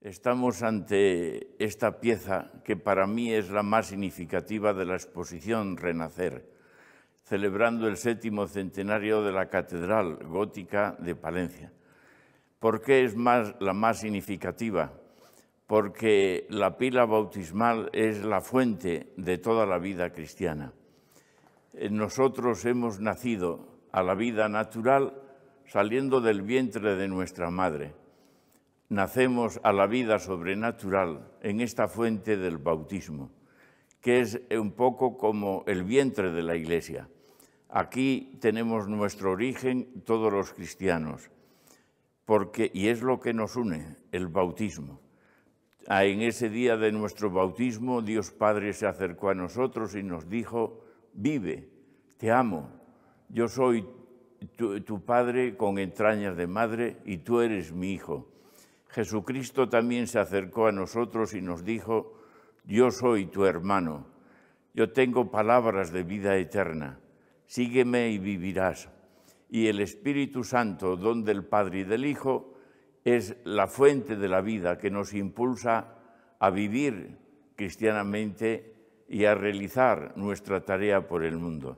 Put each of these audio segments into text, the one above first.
Estamos ante esta pieza que para mí es la más significativa de la exposición Renacer, celebrando el séptimo centenario de la Catedral Gótica de Palencia. ¿Por qué es más, la más significativa? Porque la pila bautismal es la fuente de toda la vida cristiana. Eh, nosotros hemos nacido a la vida natural saliendo del vientre de nuestra madre nacemos a la vida sobrenatural en esta fuente del bautismo, que es un poco como el vientre de la Iglesia. Aquí tenemos nuestro origen todos los cristianos, porque, y es lo que nos une, el bautismo. Ah, en ese día de nuestro bautismo, Dios Padre se acercó a nosotros y nos dijo, vive, te amo, yo soy tu padre con entrañas de madre y tú eres mi hijo Jesucristo también se acercó a nosotros y nos dijo, yo soy tu hermano, yo tengo palabras de vida eterna, sígueme y vivirás. Y el Espíritu Santo, don del Padre y del Hijo, es la fuente de la vida que nos impulsa a vivir cristianamente y a realizar nuestra tarea por el mundo.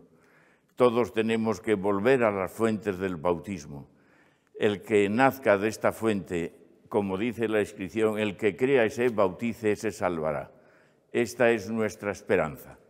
Todos tenemos que volver a las fuentes del bautismo. El que nazca de esta fuente como dice la inscripción, el que crea y se bautice se salvará. Esta es nuestra esperanza.